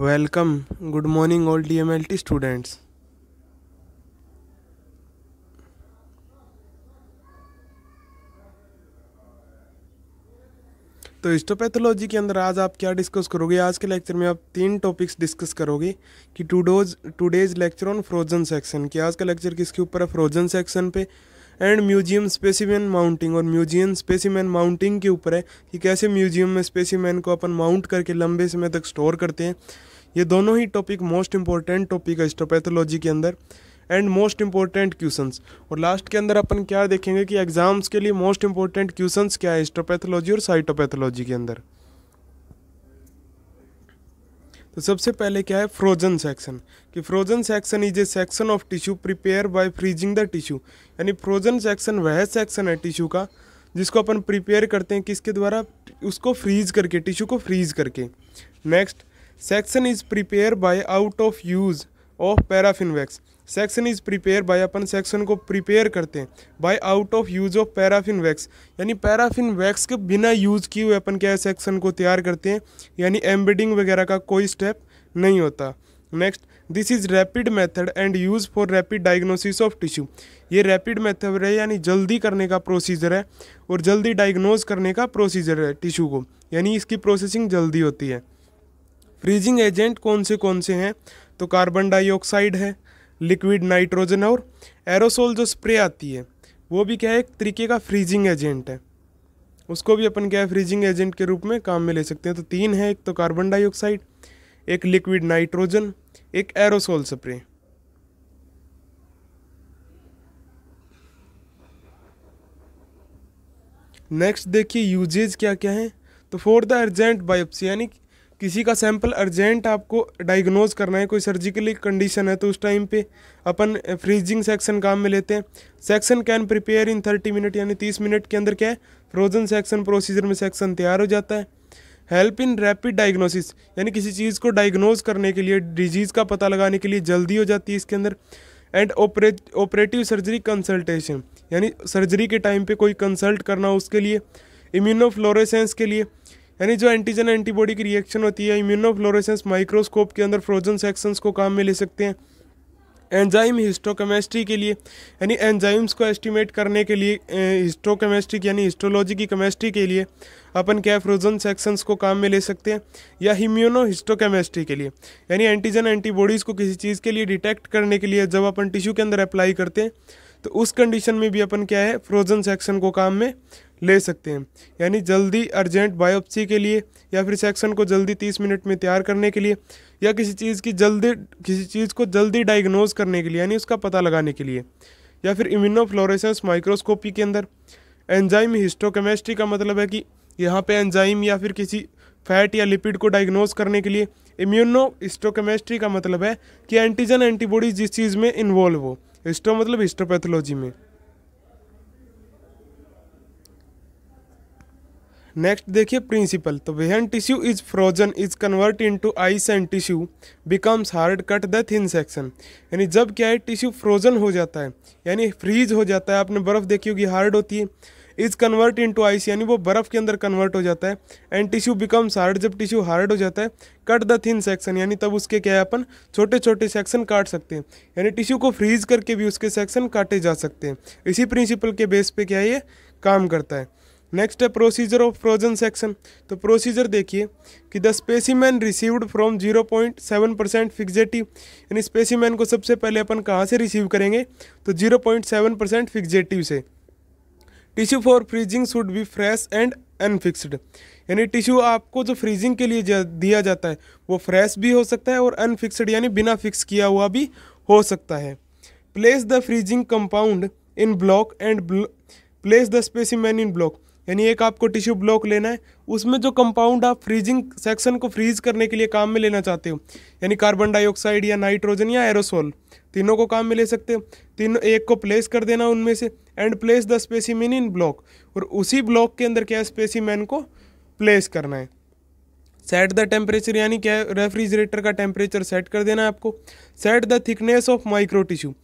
welcome good morning all D M L T students तो histopathology तो के अंदर आज आप क्या डिस्कस करोगे आज के लेक्चर में आप तीन टॉपिक्स डिस्कस करोगे कि two doses two days lecture on frozen section कि आज का लेक्चर किसके ऊपर है फ्रोजन सेक्शन पे एंड म्यूजियम स्पेसिमैन माउंटिंग और म्यूजियम स्पेसिमैन माउंटिंग के ऊपर है कि कैसे म्यूजियम में स्पेसिमैन को अपन माउंट करके लंबे समय तक स्टोर करते हैं ये दोनों ही टॉपिक मोस्ट इंपॉर्टेंट टॉपिक है स्टोपैथोलॉजी तो के अंदर एंड मोस्ट इंपॉर्टेंट क्वेश्चंस और लास्ट के अंदर अपन क्या देखेंगे कि एग्जाम्स के लिए मोस्ट इंपॉर्टेंट क्वेश्चंस क्या है स्टोपैथोलॉजी तो और साइटोपैथोलॉजी के अंदर तो सबसे पहले क्या है फ्रोजन सेक्शन कि frozen section is a section of tissue prepare by freezing the tissue यानी फ्रोजन सेक्शन वह सेक्शन है टिश्यू का जिसको अपन प्रिपेयर करते हैं किसके द्वारा उसको फ्रीज करके टिश्यू को फ्रीज करके next section is prepare by out of use of paraffin wax section is prepare by अपन सेक्शन को प्रिपेयर करते हैं by out of use of paraffin wax यानी पैराफिन वैक्स के बिना यूज़ किए हुए अपन क्या है सेक्शन को तैयार करते हैं यानी एम्बेडिंग वगैरह का कोई स्टेप नहीं होता next this is rapid method and use for rapid diagnosis of tissue ये रैपिड मेथड है यानी जल्दी करने का प्रोसीजर है और जल्दी डायग्नोज करने का प्रोसीजर है टिश्यू को यानी इसकी प्रोसेसिंग जल्दी होती है फ्रीजिंग एजेंट कौन से कौन से हैं तो कार्बन डाइऑक्साइड है लिक्विड नाइट्रोजन और एरोसोल जो स्प्रे आती है वो भी क्या है एक तरीके का फ्रीजिंग एजेंट है उसको भी अपन क्या है फ्रीजिंग एजेंट के रूप में काम में ले सकते हैं तो तीन है एक तो कार्बन डाइऑक्साइड एक लिक्विड नाइट्रोजन एक एरोसोल स्प्रे नेक्स्ट देखिए यूजेज क्या क्या है तो फॉर द अर्जेंट बायोप्सी यानी किसी का सैंपल अर्जेंट आपको डायग्नोज करना है कोई सर्जिकली कंडीशन है तो उस टाइम पे अपन फ्रीजिंग सेक्शन काम में लेते हैं section can prepare in thirty minute यानी तीस मिनट के अंदर क्या है फ्रोजन सेक्शन प्रोसीजर में सेक्शन तैयार हो जाता है हेल्प इन रैपिड डायग्नोसिस यानी किसी चीज़ को डायग्नोज करने के लिए डिजीज़ का पता लगाने के लिए जल्दी हो जाती है इसके अंदर and operate operative surgery consultation यानी सर्जरी के टाइम पे कोई कंसल्ट करना उसके लिए इम्यूनोफ्लोरेसेंस के लिए यानी जो एंटीजन एंटीबॉडी की रिएक्शन होती है इम्यूनोफ्लोरेसेंस माइक्रोस्कोप के अंदर फ्रोजन सेक्शंस को काम में ले सकते हैं एंजाइम हिस्टोकेमेस्ट्री के लिए यानी एंजाइम्स को एस्टिमेट करने के लिए हिस्टोकेमेस्ट्री यानी हिस्टोलॉजी की केमेस्ट्री के लिए अपन क्या फ्रोजन सेक्शंस को काम में ले सकते हैं या हिम्यूनो हिस्टोकेमेस्ट्री के लिए यानी एंटीजन एंटीबॉडीज़ को किसी चीज़ के लिए डिटेक्ट करने के लिए जब अपन टिश्यू के अंदर अप्लाई करते हैं तो उस कंडीशन में भी अपन क्या है फ्रोजन सेक्शन को काम में ले सकते हैं यानी जल्दी अर्जेंट बायोप्सी के लिए या फिर सेक्शन को जल्दी तीस मिनट में तैयार करने के लिए या किसी चीज़ की जल्दी किसी चीज़ को जल्दी डायग्नोज करने के लिए यानी उसका पता लगाने के लिए या फिर इम्यूनोफ्लोरेसेंस माइक्रोस्कोपी के अंदर एंजाइम हिस्टोकेमेस्ट्री का मतलब है कि यहाँ पे एंजाइम या फिर किसी फैट या लिपिड को डायग्नोज करने के लिए इम्यूनो हिस्टोकेमेस्ट्री का मतलब है कि एंटीजन एंटीबॉडीज जिस चीज़ में इन्वॉल्व हो हिस्टो मतलब हिस्टोपैथोलॉजी में नेक्स्ट देखिए प्रिंसिपल तो when tissue is frozen is convert into ice and tissue becomes hard cut the thin section यानी जब क्या है टिश्यू फ्रोजन हो जाता है यानी फ्रीज हो जाता है आपने बर्फ़ देखी होगी हार्ड होती है इज कन्वर्ट इंटू आइस यानी वो बर्फ़ के अंदर कन्वर्ट हो जाता है एंड टिश्यू बिकम्स हार्ड जब टिश्यू हार्ड हो जाता है कट द थिन सेक्शन यानी तब उसके क्या है अपन छोटे छोटे सेक्शन काट सकते हैं यानी टिश्यू को फ्रीज करके भी उसके सेक्शन काटे जा सकते हैं इसी प्रिंसिपल के बेस पे क्या है ये काम करता है नेक्स्ट है प्रोसीजर ऑफ फ्रोजन सेक्शन तो प्रोसीजर देखिए कि the specimen received from zero point seven percent fixative यानी स्पेसीमैन को सबसे पहले अपन कहाँ से रिसीव करेंगे तो zero point seven percent fixative से tissue for freezing should be fresh and unfixed यानी टिश्यू आपको जो फ्रीजिंग के लिए जा, दिया जाता है वो फ्रेश भी हो सकता है और अनफिक्सड यानी बिना फिक्स किया हुआ भी हो सकता है place the freezing compound in block and place the specimen in block यानी एक आपको टिश्यू ब्लॉक लेना है उसमें जो कंपाउंड आप फ्रीजिंग सेक्शन को फ्रीज करने के लिए काम में लेना चाहते हो यानी कार्बन डाइऑक्साइड या नाइट्रोजन या एरोसोल तीनों को काम में ले सकते हो तीनों एक को प्लेस कर देना उनमें से and place the specimen in block और उसी ब्लॉक के अंदर क्या स्पेसी स्पेसीमैन को प्लेस करना है सेट द टेम्परेचर यानी क्या रेफ्रिजरेटर का टेम्परेचर सेट कर देना है आपको set the thickness of micro tissue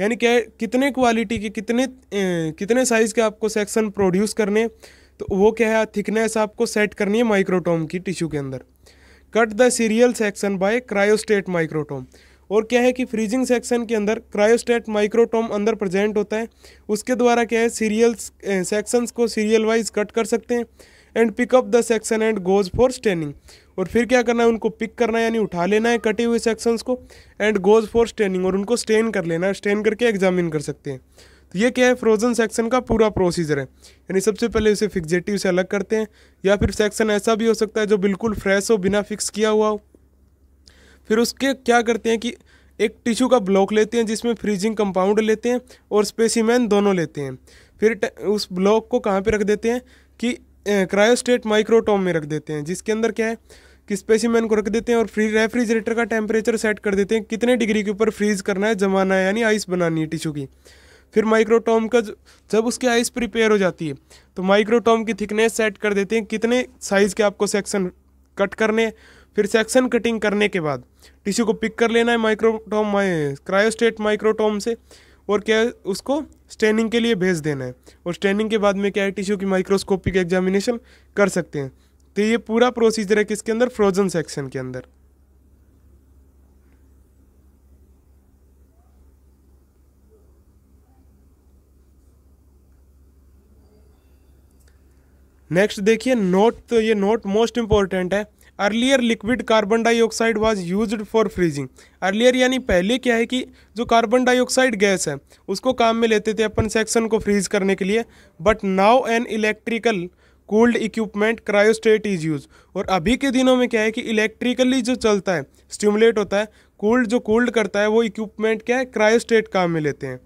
यानी क्या कितने क्वालिटी के कितने कितने साइज़ के आपको सेक्शन प्रोड्यूस करने तो वो क्या है थिकनेस आपको सेट करनी है माइक्रोटोम की टिश्यू के अंदर cut the serial section by cryostat microtome और क्या है कि फ्रीजिंग सेक्शन के अंदर क्रायोस्टेट माइक्रोटोम अंदर प्रेजेंट होता है उसके द्वारा क्या है सीरियल सेक्शंस को सीरियल वाइज कट कर सकते हैं and pick up the section and goes for staining और फिर क्या करना है उनको पिक करना है यानी उठा लेना है कटे हुए सेक्शंस को एंड गोज़ फॉर स्टेनिंग और उनको स्टेन कर लेना है स्टेन करके एग्जामिन कर सकते हैं तो ये क्या है फ्रोजन सेक्शन का पूरा प्रोसीजर है यानी सबसे पहले उसे फिक्जेटिव से अलग करते हैं या फिर सेक्शन ऐसा भी हो सकता है जो बिल्कुल फ्रेश हो बिना फिक्स किया हुआ हो फिर उसके क्या करते हैं कि एक टिश्यू का ब्लॉक लेते हैं जिसमें फ्रीजिंग कंपाउंड लेते हैं और स्पेसीमैन दोनों लेते हैं फिर उस ब्लॉक को कहाँ पर रख देते हैं कि क्रायोस्टेट माइक्रोटोम में रख देते हैं जिसके अंदर क्या है कि स्पेसिमेन को रख देते हैं और फ्री रेफ्रिजरेटर का टेम्परेचर सेट कर देते हैं कितने डिग्री के ऊपर फ्रीज करना है जमाना है यानी आइस बनानी है टिशू की फिर माइक्रोटॉम का जब उसकी आइस प्रिपेयर हो जाती है तो माइक्रोटॉम की थिकनेस सेट कर देते हैं कितने साइज़ के आपको सेक्शन कट करने फिर सेक्शन कटिंग करने के बाद टिश्यू को पिक कर लेना है माइक्रोटॉम क्रायोस्टेट माइक्रोटॉम से और क्या है उसको स्टेनिंग के लिए भेज देना है और स्टेनिंग के बाद में क्या है टिश्यू की माइक्रोस्कोपिक एग्जामिनेशन कर सकते हैं तो ये पूरा प्रोसीजर है किसके अंदर फ्रोजन सेक्शन के अंदर नेक्स्ट देखिए नोट तो ये नोट मोस्ट इंपॉर्टेंट है earlier liquid carbon dioxide was used for freezing earlier यानी पहले क्या है कि जो कार्बन डाइऑक्साइड गैस है उसको काम में लेते थे अपन सेक्शन को फ्रीज करने के लिए but now an electrical cold equipment cryostat is use और अभी के दिनों में क्या है कि इलेक्ट्रिकली जो चलता है स्टिमुलेट होता है कोल्ड जो कोल्ड करता है वो इक्विपमेंट क्या है क्रायोस्टेट काम में लेते हैं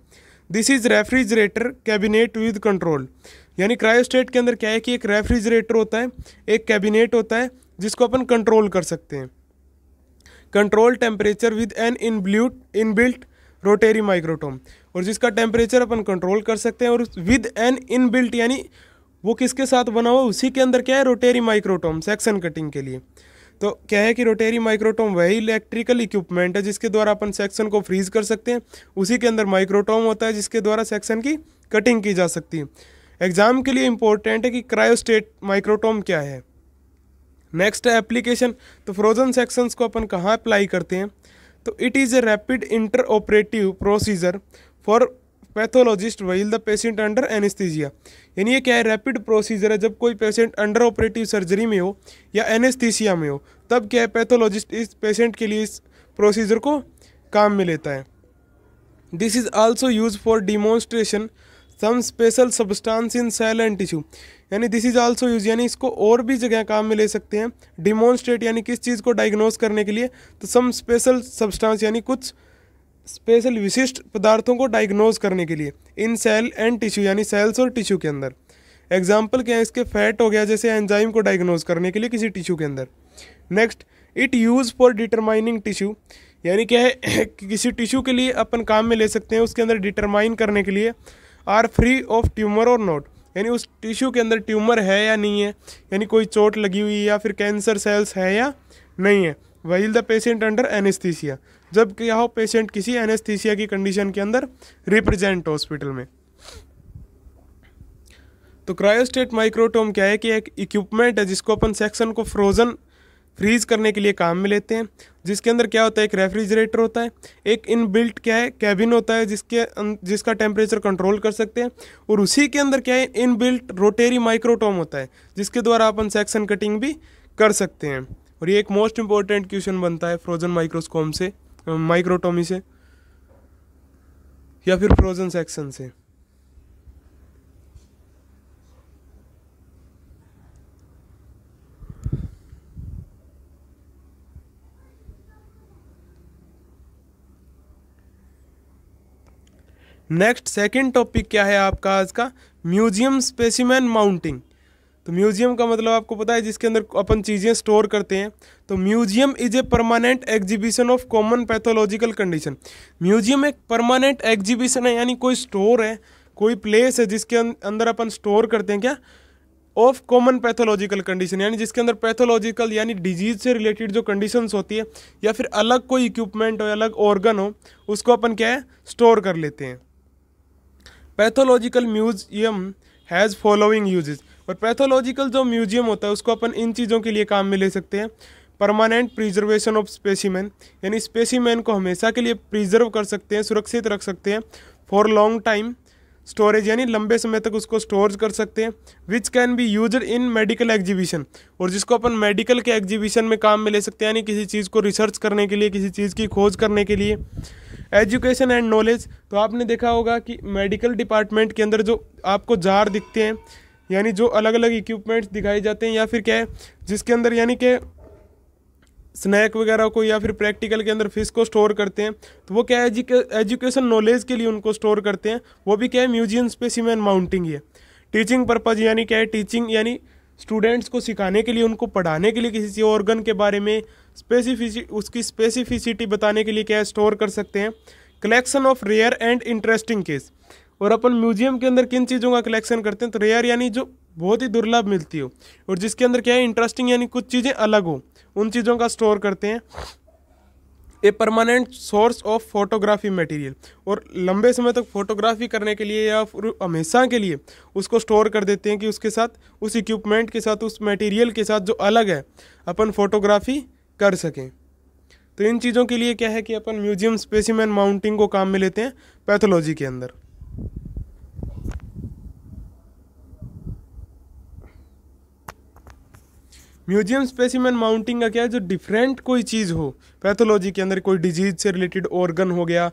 this is refrigerator cabinet with control यानी क्रायोस्टेट के अंदर क्या है कि एक रेफ्रिजरेटर होता है एक कैबिनेट होता है जिसको अपन कंट्रोल कर सकते हैं control temperature with an in in built rotary microtome और जिसका टेम्परेचर अपन कंट्रोल कर सकते हैं और विद एन इन बिल्ट यानी वो किसके साथ बना हुआ उसी के अंदर क्या है रोटेरी माइक्रोटोम सेक्शन कटिंग के लिए तो क्या है कि रोटेरी माइक्रोटोम वही इलेक्ट्रिकल इक्विपमेंट है जिसके द्वारा अपन सेक्शन को फ्रीज कर सकते हैं उसी के अंदर माइक्रोटोम होता है जिसके द्वारा सेक्शन की कटिंग की जा सकती है एग्जाम के लिए इंपॉर्टेंट है कि क्रायोस्टेट माइक्रोटोम क्या है नेक्स्ट है एप्लीकेशन तो फ्रोजन सेक्शंस को अपन कहाँ अप्लाई करते हैं तो it is a rapid inter operative procedure for pathologist while the patient under anaesthesia यानी ये क्या है रैपिड प्रोसीजर है जब कोई पेशेंट अंडर ऑपरेटिव सर्जरी में हो या एनेस्थीसिया में हो तब क्या है पैथोलॉजिस्ट इस पेशेंट के लिए इस प्रोसीजर को काम में लेता है this is also use for demonstration some special substance in cell and tissue यानी दिस इज़ आल्सो यूज यानी इसको और भी जगह काम में ले सकते हैं डिमॉन्स्ट्रेट यानी किस चीज़ को डायग्नोस करने के लिए तो सम स्पेशल सब्सटांस यानी कुछ स्पेशल विशिष्ट पदार्थों को डायग्नोज करने के लिए इन सेल एंड टिश्यू यानी सेल्स और टिश्यू के अंदर एग्जाम्पल क्या है इसके फैट हो गया जैसे एंजाइम को डायग्नोज करने के लिए किसी टिश्यू के अंदर next it use for determining tissue यानी क्या है कि किसी टिश्यू के लिए अपन काम में ले सकते हैं उसके अंदर डिटरमाइन करने के लिए आर फ्री ऑफ ट्यूमर और नॉट यानी उस टिश्यू के अंदर ट्यूमर है या नहीं है यानी कोई चोट लगी हुई या फिर कैंसर सेल्स है या नहीं है while the patient under anaesthesia जब यह पेशेंट किसी एनेस्थीसिया की कंडीशन के अंदर रिप्रेजेंट हॉस्पिटल में तो क्रायोस्टेट माइक्रोटोम क्या है कि एक इक्विपमेंट है जिसको अपन सेक्शन को फ्रोजन फ्रीज करने के लिए काम में लेते हैं जिसके अंदर क्या होता है एक रेफ्रिजरेटर होता है एक इनबिल्ट क्या है कैबिन होता है जिसके अं, जिसका टेम्परेचर कंट्रोल कर सकते हैं और उसी के अंदर क्या है इनबिल्ट रोटेरी माइक्रोटोम होता है जिसके द्वारा अपन सेक्शन कटिंग भी कर सकते हैं और ये एक मोस्ट इंपॉर्टेंट क्वेश्चन बनता है फ्रोजन माइक्रोस्कोम से माइक्रोटोमी से या फिर फ्रोजन सेक्शन से नेक्स्ट सेकंड टॉपिक क्या है आपका आज का म्यूजियम स्पेसिमेन माउंटिंग तो म्यूजियम का मतलब आपको पता है जिसके अंदर अपन चीज़ें स्टोर करते हैं तो museum is a permanent exhibition of common pathological condition museum एक परमानेंट एग्जीबिशन है यानी कोई स्टोर है कोई प्लेस है जिसके अं-, अंदर अपन स्टोर करते हैं क्या ऑफ कॉमन पैथोलॉजिकल कंडीशन यानी जिसके अंदर पैथोलॉजिकल यानी डिजीज से रिलेटेड जो कंडीशंस होती है या फिर अलग कोई इक्विपमेंट हो अलग ऑर्गन हो उसको अपन क्या है स्टोर कर लेते हैं pathological museum has following uses और पैथोलॉजिकल जो म्यूजियम होता है उसको अपन इन चीज़ों के लिए काम में ले सकते हैं परमानेंट प्रिजर्वेशन ऑफ स्पेसीमैन यानी स्पेसीमैन को हमेशा के लिए प्रिजर्व कर सकते हैं सुरक्षित रख सकते हैं फॉर लॉन्ग टाइम स्टोरेज यानी लंबे समय तक उसको स्टोर कर सकते हैं which can be use in medical exhibition और जिसको अपन मेडिकल के एग्जीबिशन में काम में ले सकते हैं यानी किसी चीज़ को रिसर्च करने के लिए किसी चीज़ की खोज करने के लिए एजुकेशन एंड नॉलेज तो आपने देखा होगा कि मेडिकल डिपार्टमेंट के अंदर जो आपको जार दिखते हैं यानी जो अलग अलग इक्विपमेंट्स दिखाए जाते हैं या फिर क्या है जिसके अंदर यानी कि स्नैक वगैरह को या फिर प्रैक्टिकल के अंदर फिश को स्टोर करते हैं तो वो क्या है एजुकेशन नॉलेज के लिए उनको स्टोर करते हैं वो भी क्या है म्यूजियम स्पेसिमैन माउंटिंग है टीचिंग पर्पज़ यानी क्या है टीचिंग यानी स्टूडेंट्स को सिखाने के लिए उनको पढ़ाने के लिए किसी ऑर्गन के बारे में स्पेसिफिस उसकी स्पेसिफिसिटी बताने के लिए क्या स्टोर कर सकते हैं collection of rare and interesting case और अपन म्यूजियम के अंदर किन चीज़ों का कलेक्शन करते हैं तो रेयर यानी जो बहुत ही दुर्लभ मिलती हो और जिसके अंदर क्या है इंटरेस्टिंग यानी कुछ चीज़ें अलग हो उन चीज़ों का स्टोर करते हैं a permanent source of photography material और लंबे समय तक फोटोग्राफी करने के लिए या हमेशा के लिए उसको स्टोर कर देते हैं कि उसके साथ उस इक्विपमेंट के साथ उस मटेरियल के साथ जो अलग है अपन फोटोग्राफी कर सकें तो इन चीज़ों के लिए क्या है कि अपन म्यूजियम स्पेसिमैन माउंटिंग को काम में लेते हैं पैथोलॉजी के अंदर म्यूजियम स्पेसिमेन माउंटिंग का क्या है जो डिफरेंट कोई चीज़ हो पैथोलॉजी के अंदर कोई डिजीज से रिलेटेड ऑर्गन हो गया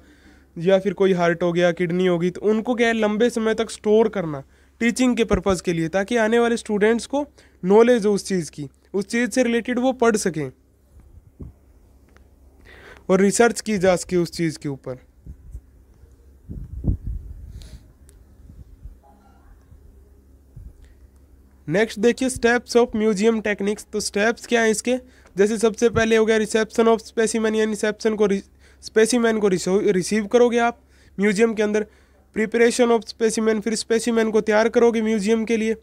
या फिर कोई हार्ट हो गया किडनी होगी तो उनको क्या है लंबे समय तक स्टोर करना टीचिंग के पर्पज़ के लिए ताकि आने वाले स्टूडेंट्स को नॉलेज हो उस चीज़ की उस चीज़ से रिलेटेड वो पढ़ सकें और रिसर्च की जा सके उस चीज़ के ऊपर नेक्स्ट देखिए स्टेप्स ऑफ म्यूजियम टेक्निक्स तो स्टेप्स क्या हैं इसके जैसे सबसे पहले हो गया रिसेप्शन ऑफ स्पेसीमैन यानी रिसेप्शन को मैन को रिसीव करोगे आप म्यूजियम के अंदर प्रिपरेशन ऑफ स्पेसीमैन फिर मैन को तैयार करोगे म्यूजियम के लिए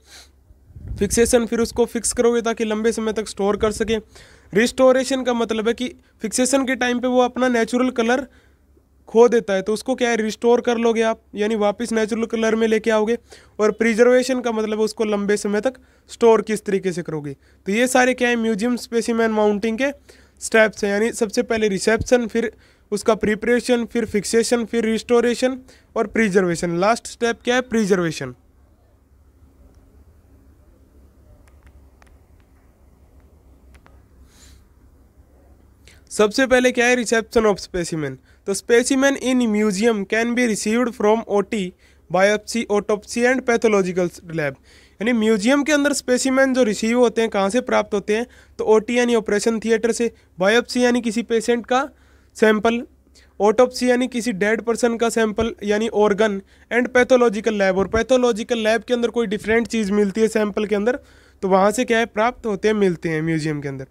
फिक्सेशन फिर उसको फिक्स करोगे ताकि लंबे समय तक स्टोर कर सकें रिस्टोरेशन का मतलब है कि फिक्सेशन के टाइम पे वो अपना नेचुरल कलर खो देता है तो उसको क्या है रिस्टोर कर लोगे आप यानी वापस नेचुरल कलर में लेके आओगे और प्रिजर्वेशन का मतलब उसको लंबे समय तक स्टोर किस तरीके से करोगे तो ये सारे क्या है म्यूजियम स्पेसिमैन माउंटिंग के स्टेप्स हैं यानी सबसे पहले रिसेप्शन फिर उसका प्रिपरेशन फिर फिक्सेशन फिर रिस्टोरेशन और प्रिजर्वेशन लास्ट स्टेप क्या है प्रिजर्वेशन सबसे पहले क्या है reception of specimen The specimen in museum can be received from OT, biopsy autopsy and pathological lab यानी म्यूजियम के अंदर स्पेसिमेन जो रिसीव होते हैं कहाँ से प्राप्त होते हैं तो ओ यानी ऑपरेशन थिएटर से बायोप्सी यानी किसी पेशेंट का सैंपल ऑटोप्सी यानी किसी डेड पर्सन का सैंपल यानी ऑर्गन एंड पैथोलॉजिकल लैब और पैथोलॉजिकल लैब के अंदर कोई डिफरेंट चीज़ मिलती है सैंपल के अंदर तो वहाँ से क्या है प्राप्त होते हैं मिलते हैं म्यूजियम के अंदर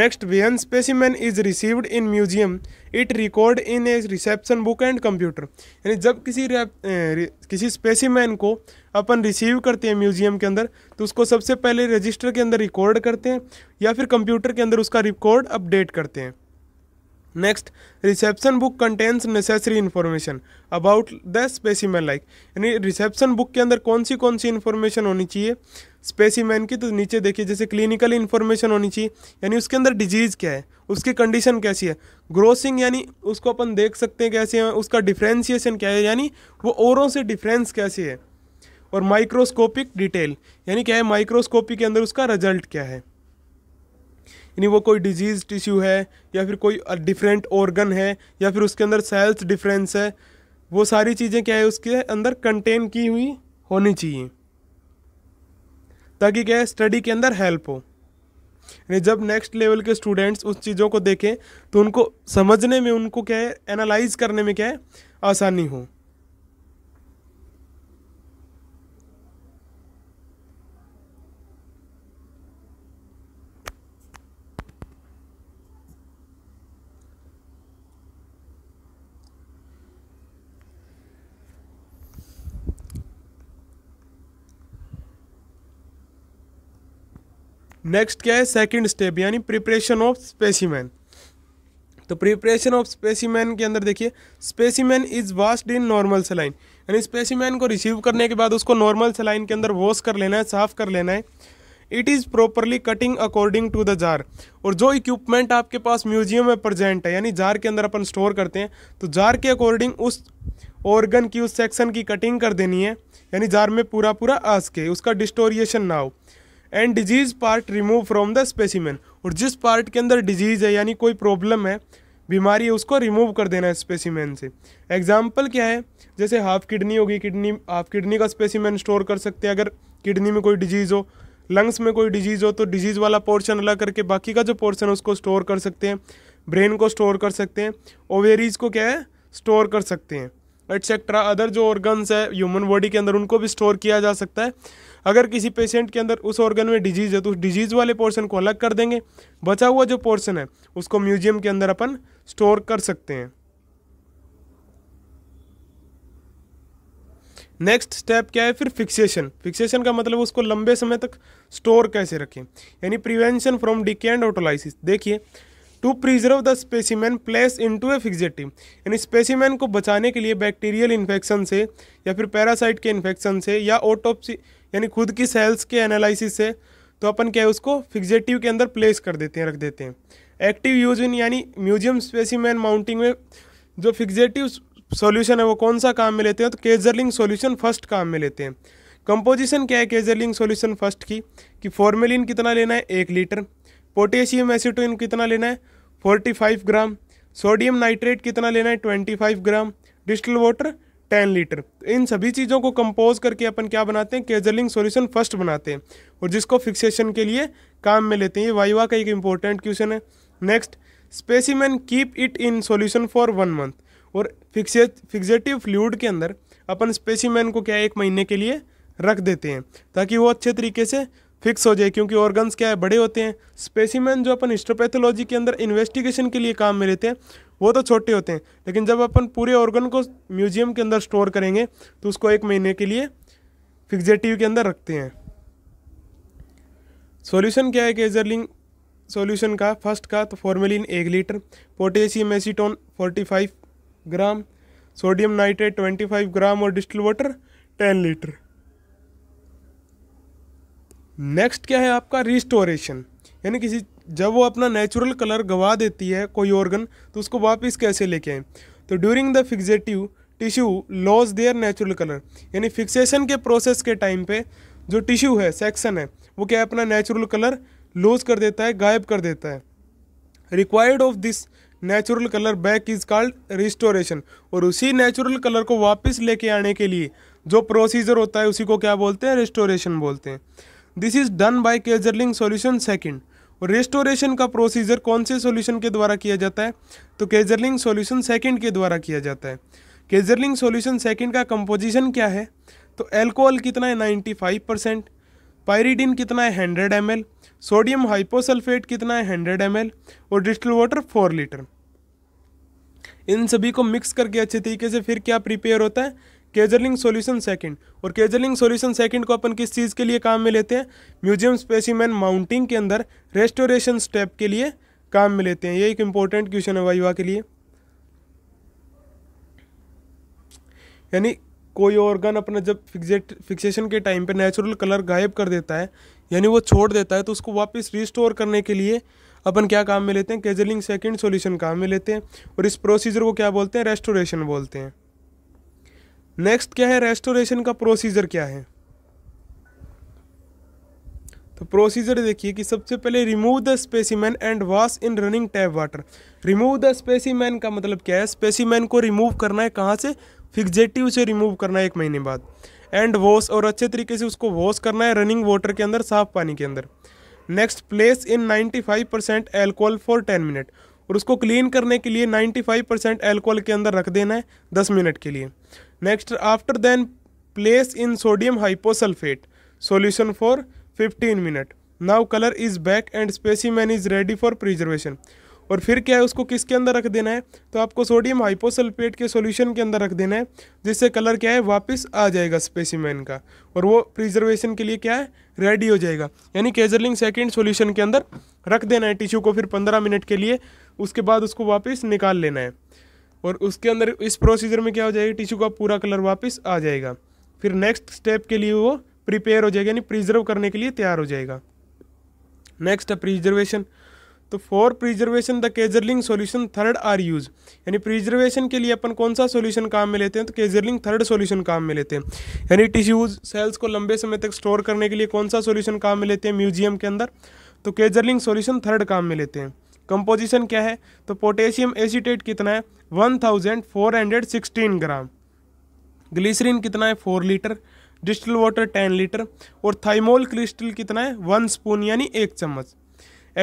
next Vihan specimen is received in museum it record in a reception book and computer यानी जब किसी रे, किसी स्पेसिमैन को अपन रिसीव करते हैं म्यूजियम के अंदर तो उसको सबसे पहले रजिस्टर के अंदर रिकॉर्ड करते हैं या फिर कंप्यूटर के अंदर उसका रिकॉर्ड अपडेट करते हैं next reception book contains necessary information about the specimen like यानी रिसेप्शन बुक के अंदर कौन सी कौन सी इन्फॉर्मेशन होनी चाहिए स्पेसीमैन की तो नीचे देखिए जैसे क्लिनिकल इन्फॉर्मेशन होनी चाहिए यानी उसके अंदर डिजीज़ क्या है उसकी कंडीशन कैसी है ग्रोसिंग यानी उसको अपन देख सकते हैं कैसे है उसका डिफ्रेंसीसन क्या है यानी वो औरों से डिफरेंस कैसे है और माइक्रोस्कोपिक डिटेल यानी क्या है माइक्रोस्कोपी के अंदर उसका रिजल्ट क्या है यानी वो कोई डिजीज़ टिश्यू है या फिर कोई डिफरेंट ऑर्गन है या फिर उसके अंदर सेल्स डिफरेंस है वो सारी चीज़ें क्या है उसके अंदर कंटेन की हुई होनी चाहिए ताकि क्या है स्टडी के अंदर हेल्प हो यानी जब नेक्स्ट लेवल के स्टूडेंट्स उस चीज़ों को देखें तो उनको समझने में उनको क्या है एनालाइज करने में क्या है आसानी हो नेक्स्ट क्या है सेकंड स्टेप यानी प्रिपरेशन ऑफ स्पेसिमैन तो प्रिपरेशन ऑफ स्पेसिमैन के अंदर देखिए specimen is washed in normal saline यानी स्पेसिमैन को रिसीव करने के बाद उसको नॉर्मल सलाइन के अंदर वॉश कर लेना है साफ़ कर लेना है it is properly cutting according to the jar और जो इक्विपमेंट आपके पास म्यूजियम में प्रजेंट है यानी जार के अंदर अपन स्टोर करते हैं तो जार के अकॉर्डिंग उस ऑर्गन की उस सेक्शन की कटिंग कर देनी है यानी जार में पूरा पूरा आस के उसका डिस्टोरिएशन ना हो and disease part remove from the specimen और जिस पार्ट के अंदर डिजीज़ है यानी कोई प्रॉब्लम है बीमारी है उसको रिमूव कर देना है स्पेसिमेन से एग्जाम्पल क्या है जैसे हाफ किडनी होगी किडनी हाफ किडनी का स्पेसिमेन स्टोर कर सकते हैं अगर किडनी में कोई डिजीज़ हो लंग्स में कोई डिजीज़ हो तो डिजीज़ वाला पोर्शन अलग करके बाकी का जो पोर्शन है उसको स्टोर कर सकते हैं ब्रेन को स्टोर कर सकते हैं ओवेरीज को क्या है स्टोर कर सकते हैं एटसेट्रा अदर जो ऑर्गन्स है ह्यूमन बॉडी के अंदर उनको भी स्टोर किया जा सकता है अगर किसी पेशेंट के अंदर उस ऑर्गन में डिजीज़ है तो उस डिजीज़ वाले पोर्शन को अलग कर देंगे बचा हुआ जो पोर्शन है उसको म्यूजियम के अंदर अपन स्टोर कर सकते हैं नेक्स्ट स्टेप क्या है फिर फिक्सेशन फिक्सेशन का मतलब उसको लंबे समय तक स्टोर कैसे रखें यानी prevention from decay and autolysis देखिए to preserve the specimen place into a fixative यानी स्पेसीमैन को बचाने के लिए बैक्टीरियल इन्फेक्शन से या फिर पैरासाइट के इन्फेक्शन से या ओटोपसी यानी खुद की सेल्स के एनालिसिस से तो अपन क्या है उसको फिक्जेटिव के अंदर प्लेस कर देते हैं रख देते हैं एक्टिव यूज इन यानी म्यूजियम स्पेसीमैन माउंटिंग में जो फिक्जेटिव सोल्यूशन है वो कौन सा काम में लेते हैं तो केजरलिंग सोल्यूशन फर्स्ट काम में लेते हैं कंपोजिशन क्या है केजरलिंग सोल्यूशन फर्स्ट की कि फॉर्मेलिन कितना लेना है एक लीटर पोटेशियम एसिटोइन कितना लेना है 45 ग्राम सोडियम नाइट्रेट कितना लेना है 25 ग्राम डिस्टल वाटर 10 लीटर इन सभी चीज़ों को कंपोज करके अपन क्या बनाते हैं केजलिंग सॉल्यूशन फर्स्ट बनाते हैं और जिसको फिक्सेशन के लिए काम में लेते हैं ये वाइवा का एक इंपॉर्टेंट क्वेश्चन है next specimen keep it in solution for one month और फिक्से फिक्सेटिव फ्लूड के अंदर अपन स्पेसिमेन को क्या एक महीने के लिए रख देते हैं ताकि वो अच्छे तरीके से फिक्स हो जाए क्योंकि ऑर्गन्स क्या है बड़े होते हैं स्पेसिमेन जो अपन हिस्टोपैथोलॉजी के अंदर इन्वेस्टिगेशन के लिए काम में लेते हैं वो तो छोटे होते हैं लेकिन जब अपन पूरे ऑर्गन को म्यूजियम के अंदर स्टोर करेंगे तो उसको एक महीने के लिए फिक्जेटिव के अंदर रखते हैं सॉल्यूशन क्या है केजरलिंग सॉल्यूशन का फर्स्ट का तो फॉर्मेलिन एक litre potassium acetone five gram sodium nitrate twenty five gram और distilled water ten litre next क्या है आपका रिस्टोरेशन यानी किसी जब वो अपना नेचुरल कलर गवा देती है कोई ऑर्गन तो उसको वापस कैसे लेके आए तो during the fixative tissue loss their natural colour यानी फिक्सेशन के प्रोसेस के टाइम पे जो टिश्यू है सेक्शन है वो क्या है अपना नेचुरल कलर लूज कर देता है गायब कर देता है required of this natural colour back is called restoration और उसी नेचुरल कलर को वापस लेके आने के लिए जो प्रोसीजर होता है उसी को क्या बोलते हैं रिस्टोरेशन बोलते हैं this is done by Kaiserling solution second और रेस्टोरेशन का प्रोसीजर कौन से सॉल्यूशन के द्वारा किया जाता है तो केजरलिंग सॉल्यूशन सेकंड के द्वारा किया जाता है केजरलिंग सॉल्यूशन सेकंड का कंपोजिशन क्या है तो एल्कोहल कितना है 95 परसेंट पायरिडिन कितना है 100 एम सोडियम हाइपोसल्फेट कितना है 100 एम और डिस्टल वाटर 4 लीटर इन सभी को मिक्स करके अच्छे तरीके से फिर क्या प्रिपेयर होता है केजरलिंग सोल्यूशन सेकंड और केजरलिंग सोल्यूशन सेकंड को अपन किस चीज़ के लिए काम में लेते हैं म्यूजियम स्पेसिमैन माउंटिंग के अंदर रेस्टोरेशन स्टेप के लिए काम में लेते हैं ये एक इम्पोर्टेंट क्वेश्चन है वाइवा के लिए यानी कोई ऑर्गन अपना जब फिक्सेट फिक्सेशन के टाइम पे नेचुरल कलर गायब कर देता है यानी वो छोड़ देता है तो उसको वापस रिस्टोर करने के लिए अपन क्या काम में लेते हैं केजलिंग सेकंड सॉल्यूशन काम में लेते हैं और इस प्रोसीजर को क्या बोलते हैं रेस्टोरेशन बोलते हैं नेक्स्ट क्या है रेस्टोरेशन का प्रोसीजर क्या है तो प्रोसीजर देखिए कि सबसे पहले remove the specimen and wash in running tap water remove the specimen का मतलब क्या है स्पेसीमैन को रिमूव करना है कहाँ से फिक्जेटिव से रिमूव करना है एक महीने बाद एंड वॉश और अच्छे तरीके से उसको वॉश करना है रनिंग वाटर के अंदर साफ पानी के अंदर next place in 95 percent alcohol for 10 minute और उसको क्लीन करने के लिए 95 परसेंट एल्कोहल के अंदर रख देना है 10 मिनट के लिए after after place in sodium hyposulphate solution for fifteen 15 now colour is back and specimen is ready for preservation और फिर क्या है उसको किसके अंदर रख देना है तो आपको सोडियम हाइपोसल्फेट के सॉल्यूशन के अंदर रख देना है जिससे कलर क्या है वापस आ जाएगा मैन का और वो प्रिजर्वेशन के लिए क्या है रेडी हो जाएगा यानी केजरलिंग सेकेंड सोल्यूशन के अंदर रख देना है टिश्यू को फिर पंद्रह मिनट के लिए उसके बाद उसको वापस निकाल लेना है और उसके अंदर इस प्रोसीजर में क्या हो जाएगा टिश्यू का पूरा कलर वापस आ जाएगा फिर नेक्स्ट स्टेप के लिए वो प्रिपेयर हो जाएगा यानी प्रिजर्व करने के लिए तैयार हो जाएगा नेक्स्ट है प्रिजर्वेशन तो for preservation the Kaiserling solution third are use यानी प्रिजर्वेशन के लिए अपन कौन सा सॉल्यूशन काम में लेते हैं तो केजरलिंग थर्ड सॉल्यूशन काम में लेते हैं यानी टिश्यूज सेल्स को लंबे समय तक स्टोर करने के लिए कौन सा सॉल्यूशन काम में लेते हैं म्यूजियम के अंदर तो केजरलिंग सॉल्यूशन थर्ड काम में लेते हैं कंपोजिशन क्या है तो पोटेशियम एसीटेट कितना है 1416 ग्राम ग्लिसरीन कितना है four litre distilled water ten litre और थाइमोल क्रिस्टल कितना है वन स्पून यानी एक चम्मच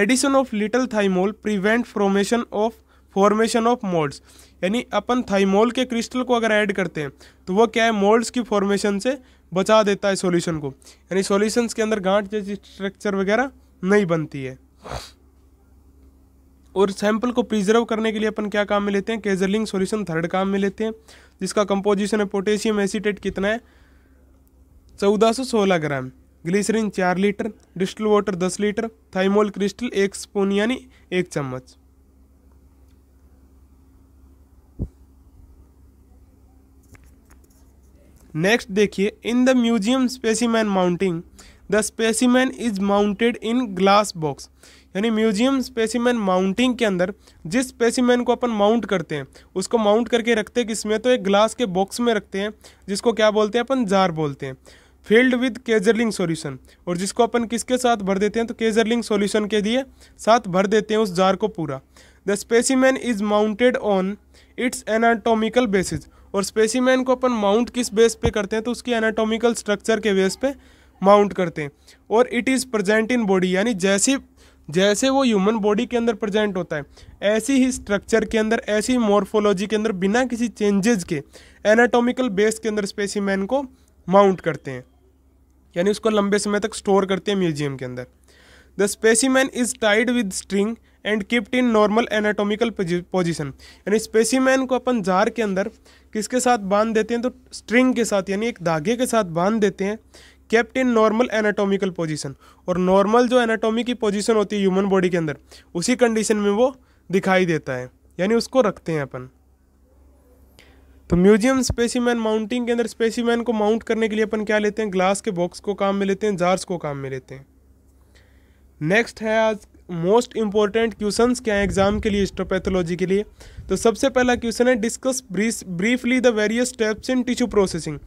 addition of little thymol prevent formation of formation of moulds यानी अपन थाइमोल के क्रिस्टल को अगर ऐड करते हैं तो वो क्या है मोल्ड्स की फॉर्मेशन से बचा देता है सॉल्यूशन को यानी सॉल्यूशंस के अंदर गांठ जैसी स्ट्रक्चर वगैरह नहीं बनती है और सैंपल को प्रिजर्व करने के लिए अपन क्या काम में लेते हैं केजरलिंग सॉल्यूशन थर्ड काम में लेते हैं जिसका कंपोजिशन है पोटेशियम एसीटेट कितना है चौदह सौ सोलह ग्राम ग्लिसरीन चार लीटर डिस्टल वाटर दस लीटर थाइमोल क्रिस्टल एक स्पून यानी एक चम्मच नेक्स्ट देखिए in the museum specimen mounting the specimen is mounted in glass box यानी म्यूजियम स्पेसिमेन माउंटिंग के अंदर जिस स्पेसिमेन को अपन माउंट करते हैं उसको माउंट करके रखते हैं किसमें तो एक ग्लास के बॉक्स में रखते हैं जिसको क्या बोलते हैं अपन जार बोलते हैं फील्ड विद केजरलिंग सॉल्यूशन और जिसको अपन किसके साथ भर देते हैं तो केजरलिंग सॉल्यूशन के लिए साथ भर देते हैं उस जार को पूरा the specimen is mounted on its anatomical basis और स्पेसिमैन को अपन माउंट किस बेस पे करते हैं तो उसकी एनाटोमिकल स्ट्रक्चर के बेस पे माउंट करते हैं और it is present in body यानी जैसी जैसे वो ह्यूमन बॉडी के अंदर प्रेजेंट होता है ऐसी ही स्ट्रक्चर के अंदर ऐसी मॉर्फोलॉजी के अंदर बिना किसी चेंजेज के एनाटोमिकल बेस के अंदर स्पेसिमैन को माउंट करते हैं यानी उसको लंबे समय तक स्टोर करते हैं म्यूजियम के अंदर the specimen is tied with string and kept in normal anatomical position यानी स्पेसीमैन को अपन जार के अंदर किसके साथ बांध देते हैं तो स्ट्रिंग के साथ यानी एक धागे के साथ बांध देते हैं kept in normal anatomical position और नॉर्मल जो एनाटॉमी की पोजीशन होती है ह्यूमन बॉडी के अंदर उसी कंडीशन में वो दिखाई देता है यानी उसको रखते हैं अपन तो म्यूजियम मैन माउंटिंग के अंदर स्पेसीमैन को माउंट करने के लिए अपन क्या लेते हैं ग्लास के बॉक्स को काम में लेते हैं जार्स को काम में लेते हैं नेक्स्ट है आज मोस्ट इंपॉर्टेंट क्वेश्चन क्या है एग्जाम के लिए स्टोपैथोलॉजी के लिए तो सबसे पहला क्वेश्चन है discuss briefly the various steps in tissue processing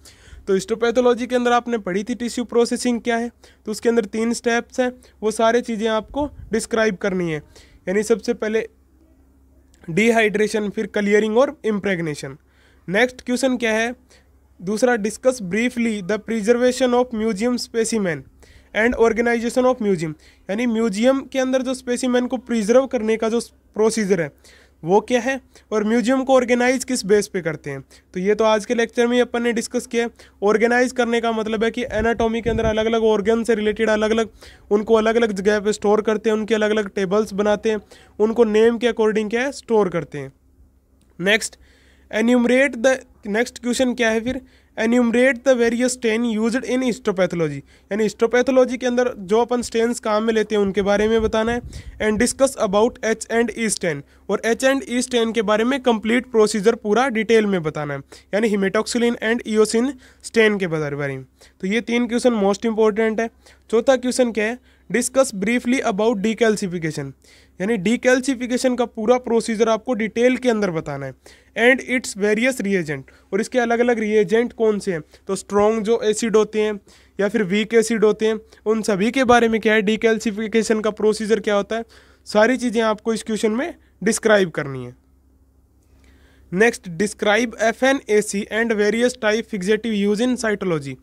तो हिस्टोपैथोलॉजी के अंदर आपने पढ़ी थी टिश्यू प्रोसेसिंग क्या है तो उसके अंदर तीन स्टेप्स हैं वो सारे चीज़ें आपको डिस्क्राइब करनी है यानी सबसे पहले डिहाइड्रेशन फिर क्लियरिंग और इम्प्रेगनेशन नेक्स्ट क्वेश्चन क्या है दूसरा discuss briefly the preservation of museum specimen and organisation of museum यानी म्यूजियम के अंदर जो स्पेसीमैन को प्रिजर्व करने का जो प्रोसीजर है वो क्या है और म्यूजियम को ऑर्गेनाइज़ किस बेस पे करते हैं तो ये तो आज के लेक्चर में अपन ने डिस्कस किया ऑर्गेनाइज़ करने का मतलब है कि एनाटॉमी के अंदर अलग अलग ऑर्गन से रिलेटेड अलग अलग उनको अलग अलग जगह पे स्टोर करते हैं उनके अलग अलग टेबल्स बनाते हैं उनको नेम के अकॉर्डिंग क्या है स्टोर करते हैं next enumerate the next question क्या है फिर enumerate the various stain use in histopathology यानी हिस्टोपैथोलॉजी के अंदर जो अपन स्टेन्स काम में लेते हैं उनके बारे में बताना है and discuss about H and E stain और एच एंड ई स्टेन के बारे में कंप्लीट प्रोसीजर पूरा डिटेल में बताना है यानी हिमेटोक्सिलिन एंड ईओसिन स्टेन के बारे में तो ये तीन क्वेश्चन मोस्ट इंपॉर्टेंट है चौथा क्वेश्चन क्या है डिस्कस ब्रीफली अबाउट डीकैल्सिफिकेशन यानी डीकैल्सिफिकेशन का पूरा प्रोसीजर आपको डिटेल के अंदर बताना है एंड इट्स वेरियस रिएजेंट और इसके अलग अलग रिएजेंट कौन से हैं तो स्ट्रॉन्ग जो एसिड होते हैं या फिर वीक एसिड होते हैं उन सभी के बारे में क्या है डीकैल्सिफिकेशन का प्रोसीजर क्या होता है सारी चीज़ें आपको इस क्वेश्चन में डिस्क्राइब करनी है next describe F N A C and various type fixative use in cytology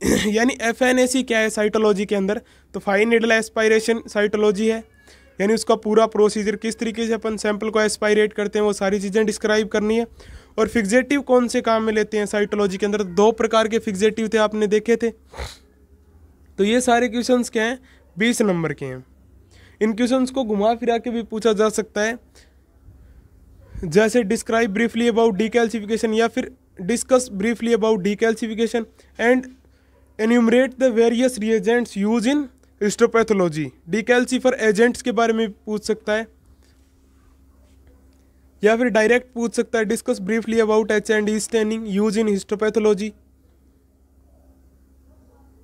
यानी एफ एन ए सी क्या है साइटोलॉजी के अंदर तो फाइन निडल एस्पायरेशन साइटोलॉजी है यानी उसका पूरा प्रोसीजर किस तरीके से अपन सैंपल को एस्पायरेट करते हैं वो सारी चीज़ें डिस्क्राइब करनी है और फिक्जेटिव कौन से काम में लेते हैं साइटोलॉजी के अंदर दो प्रकार के फिक्जेटिव थे आपने देखे थे तो ये सारे क्वेश्चन क्या हैं बीस नंबर के हैं इन क्वेश्चन को घुमा फिरा के भी पूछा जा सकता है जैसे डिस्क्राइब ब्रीफली अबाउट डी या फिर discuss briefly about D and enumerate the various reagents use in histopathology decalcifier agents के बारे में पूछ सकता है या फिर डायरेक्ट पूछ सकता है discuss briefly about H and E staining use in histopathology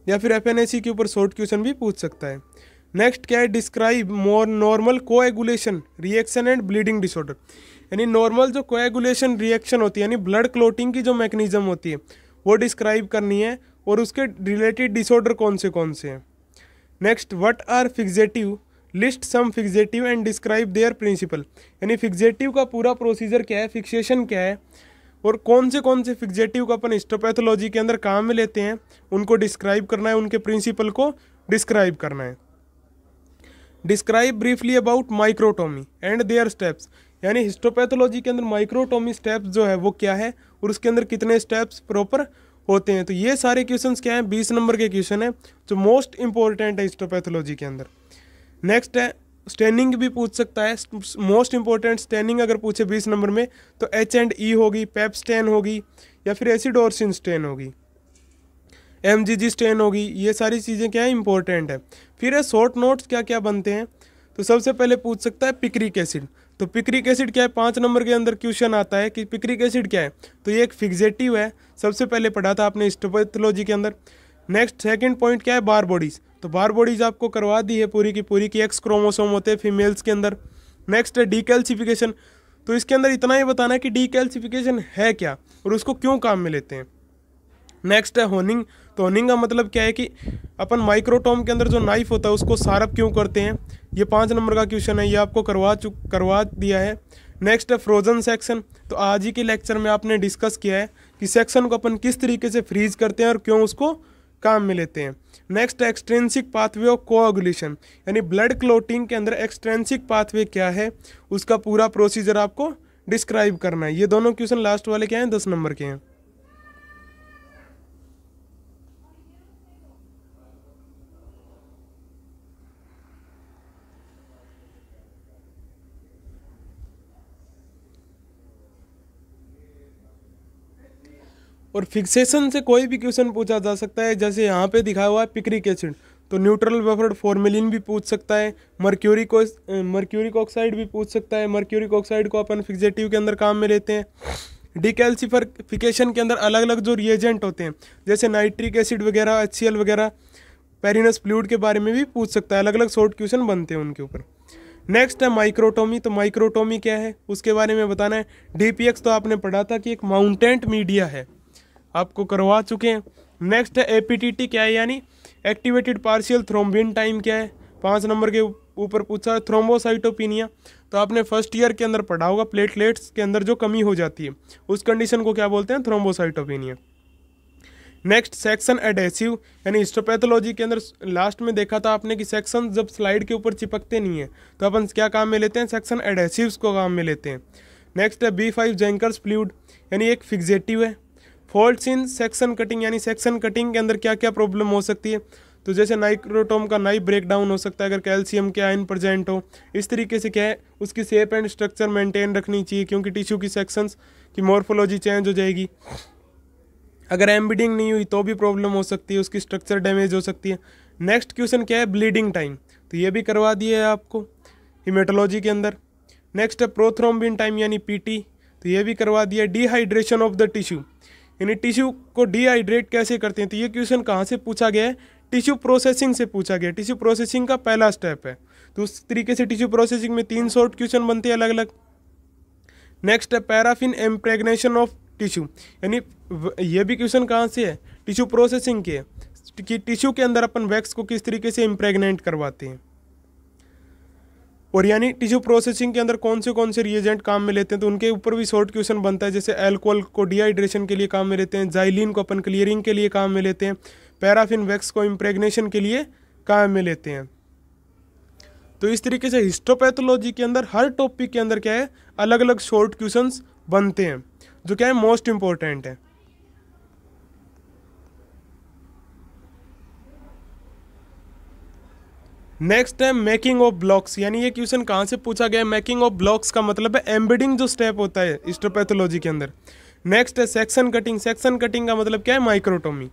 या फिर एफ के ऊपर शॉर्ट क्वेश्चन भी पूछ सकता है नेक्स्ट क्या है describe more normal coagulation reaction and bleeding disorder यानी नॉर्मल जो कोएगुलेशन रिएक्शन होती है यानी ब्लड क्लोटिंग की जो मैकेनिज्म होती है वो डिस्क्राइब करनी है और उसके रिलेटेड डिसऑर्डर कौन से कौन से हैं next what are fixative list some fixative and describe their principle यानी फिक्जेटिव का पूरा प्रोसीजर क्या है फिक्सेशन क्या है और कौन से कौन से फिक्जेटिव को अपन हिस्टोपैथोलॉजी के अंदर काम में लेते हैं उनको डिस्क्राइब करना है उनके प्रिंसिपल को डिस्क्राइब करना है describe briefly about microtomy and their steps यानी हिस्टोपैथोलॉजी के अंदर माइक्रोटोमी स्टेप्स जो है वो क्या है और उसके अंदर कितने स्टेप्स प्रॉपर होते हैं तो ये सारे क्वेश्चन क्या हैं बीस नंबर के क्वेश्चन हैं जो मोस्ट इंपॉर्टेंट है हिस्टोपैथोलॉजी के अंदर नेक्स्ट है स्टेनिंग भी पूछ सकता है मोस्ट इंपॉर्टेंट स्टेनिंग अगर पूछे बीस नंबर में तो एच एंड ई होगी पेप स्टेन होगी या फिर एसिडोरसिन स्टेन होगी एम जी जी स्टेन होगी ये सारी चीज़ें क्या है इंपॉर्टेंट है फिर है शॉर्ट नोट्स क्या क्या बनते हैं तो सबसे पहले पूछ सकता है पिक्रिक एसिड तो पिक्रिक एसिड क्या है पाँच नंबर के अंदर क्वेश्चन आता है कि पिक्रिक एसिड क्या है तो ये एक फिक्जेटिव है सबसे पहले पढ़ा था आपने स्टोपैथोलॉजी के अंदर नेक्स्ट सेकंड पॉइंट क्या है बार बॉडीज़ तो बार बॉडीज़ आपको करवा दी है पूरी की पूरी की एक्स क्रोमोसोम होते हैं फीमेल्स के अंदर नेक्स्ट है डीकेल्सिफिकेशन तो इसके अंदर इतना ही बताना है कि डीकेल्सिफिकेशन है क्या और उसको क्यों काम में लेते हैं नेक्स्ट है होनिंग तो होनिंग का मतलब क्या है कि अपन माइक्रोटोम के अंदर जो नाइफ होता है उसको सारप क्यों करते हैं ये पाँच नंबर का क्वेश्चन है ये आपको करवा चुक करवा दिया है नेक्स्ट है फ्रोजन सेक्शन तो आज ही के लेक्चर में आपने डिस्कस किया है कि सेक्शन को अपन किस तरीके से फ्रीज करते हैं और क्यों उसको काम में लेते हैं next extrinsic pathway of coagulation यानी ब्लड क्लोटिंग के अंदर एक्सट्रेंसिक पाथवे क्या है उसका पूरा प्रोसीजर आपको डिस्क्राइब करना है ये दोनों क्वेश्चन लास्ट वाले क्या हैं दस नंबर के हैं और फिक्सेशन से कोई भी क्वेश्चन पूछा जा सकता है जैसे यहाँ पे दिखाया हुआ है पिक्रिक एसिड तो न्यूट्रल बफर्ड फॉर्मेलिन भी पूछ सकता है मर्क्यूरिक मर्क्यूरिक ऑक्साइड भी पूछ सकता है मर्क्यूरिक ऑक्साइड को अपन फिक्सेटिव के अंदर काम में लेते हैं डिकैल्सिफिकेशन के अंदर अलग अलग जो रिएजेंट होते हैं जैसे नाइट्रिक एसिड वगैरह एच वगैरह पेरिनस फ्लूड के बारे में भी पूछ सकता है अलग अलग शॉर्ट क्वेश्चन बनते हैं उनके ऊपर नेक्स्ट है माइक्रोटोमी तो माइक्रोटोमी क्या है उसके बारे में बताना है डी तो आपने पढ़ा था कि एक माउंटेंट मीडिया है आपको करवा चुके हैं नेक्स्ट है ए क्या है यानी एक्टिवेटेड पार्शियल थ्रोम्बिन टाइम क्या है पाँच नंबर के ऊपर पूछा है थ्रोम्बोसाइटोपिनिया तो आपने फर्स्ट ईयर के अंदर पढ़ा होगा प्लेटलेट्स के अंदर जो कमी हो जाती है उस कंडीशन को क्या बोलते हैं थ्रोम्बोसाइटोपिनिया नेक्स्ट सेक्शन एडेसिव यानी हिस्टोपैथोलॉजी के अंदर लास्ट में देखा था आपने कि सेक्शन जब स्लाइड के ऊपर चिपकते नहीं है तो अपन क्या काम में लेते हैं सेक्शन एडेसिव्स को काम में लेते हैं नेक्स्ट है बी फाइव जेंकर्स फ्लूड यानी एक फिक्जेटिव है फॉल्ट्स इन सेक्शन कटिंग यानी सेक्शन कटिंग के अंदर क्या क्या प्रॉब्लम हो सकती है तो जैसे नाइक्रोटोम का नाइफ ब्रेक डाउन हो सकता है अगर कैल्शियम के आयन प्रजेंट हो इस तरीके से क्या है उसकी शेप एंड स्ट्रक्चर मेंटेन रखनी चाहिए क्योंकि टिश्यू की सेक्शंस की मॉर्फोलॉजी चेंज हो जाएगी अगर एम्बिडिंग नहीं हुई तो भी प्रॉब्लम हो सकती है उसकी स्ट्रक्चर डैमेज हो सकती है नेक्स्ट क्वेश्चन क्या है ब्लीडिंग टाइम तो ये भी करवा दिया है आपको हिमेटोलॉजी के अंदर नेक्स्ट है प्रोथ्रोम्बिन टाइम यानी पीटी तो ये भी करवा दिया डिहाइड्रेशन ऑफ द टिश्यू यानी टिश्यू को डिहाइड्रेट कैसे करते हैं तो ये क्वेश्चन कहाँ से पूछा गया है टिश्यू प्रोसेसिंग से पूछा गया टिश्यू प्रोसेसिंग का पहला स्टेप है तो उस तरीके से टिश्यू प्रोसेसिंग में तीन शॉर्ट क्वेश्चन बनते हैं अलग अलग नेक्स्ट है पैराफिन एम्प्रेगनेशन ऑफ टिश्यू यानी ये भी क्वेश्चन कहाँ से है टिश्यू प्रोसेसिंग के कि टिश्यू के अंदर अपन वैक्स को किस तरीके से इम्प्रेगनेंट करवाते हैं और यानी टिश्यू प्रोसेसिंग के अंदर कौन से कौन से रिएजेंट काम में लेते हैं तो उनके ऊपर भी शॉर्ट क्वेश्चन बनता है जैसे एल्कोहल को डिहाइड्रेशन के लिए काम में लेते हैं जाइलिन को अपन क्लियरिंग के लिए काम में लेते हैं पैराफिन वैक्स को इम्प्रेगनेशन के लिए काम में लेते हैं तो इस तरीके से हिस्टोपैथोलॉजी के अंदर हर टॉपिक के अंदर क्या है अलग अलग शॉर्ट क्वेश्चन बनते हैं जो क्या है मोस्ट इंपॉर्टेंट है नेक्स्ट है मेकिंग ऑफ ब्लॉक्स यानी ये क्वेश्चन कहाँ से पूछा गया है मेकिंग ऑफ ब्लॉक्स का मतलब है एम्बेडिंग जो स्टेप होता है स्टोपैथोलॉजी के अंदर नेक्स्ट है सेक्शन कटिंग सेक्शन कटिंग का मतलब क्या है माइक्रोटोमी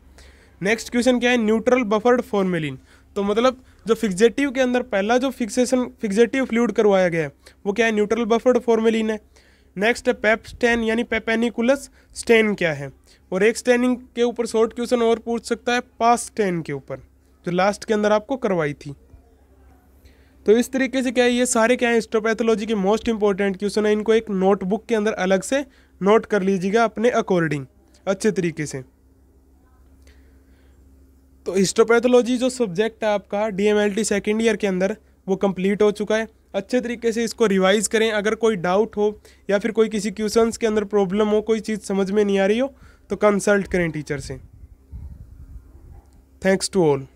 नेक्स्ट क्वेश्चन क्या है न्यूट्रल बफर्ड फॉर्मेलिन तो मतलब जो फिक्जेटिव के अंदर पहला जो फिक्सेशन फिक्जेटिव फ्लूड करवाया गया है वो क्या है न्यूट्रल बफर्ड फॉर्मेलिन है नेक्स्ट है पेप स्टेन यानी पेपेनिकुलस स्टेन क्या है और एक स्टेनिंग के ऊपर शॉर्ट क्वेश्चन और पूछ सकता है पास स्टेन के ऊपर जो लास्ट के अंदर आपको करवाई थी तो इस तरीके से क्या है ये सारे क्या है हिस्टोपैथोलॉजी के मोस्ट इंपॉर्टेंट क्वेश्चन है इनको एक नोटबुक के अंदर अलग से नोट कर लीजिएगा अपने अकॉर्डिंग अच्छे तरीके से तो हिस्टोपैथोलॉजी जो सब्जेक्ट है आपका डीएमएलटी सेकेंड ईयर के अंदर वो कंप्लीट हो चुका है अच्छे तरीके से इसको रिवाइज करें अगर कोई डाउट हो या फिर कोई किसी क्वेश्चंस के अंदर प्रॉब्लम हो कोई चीज़ समझ में नहीं आ रही हो तो कंसल्ट करें टीचर से थैंक्स टू ऑल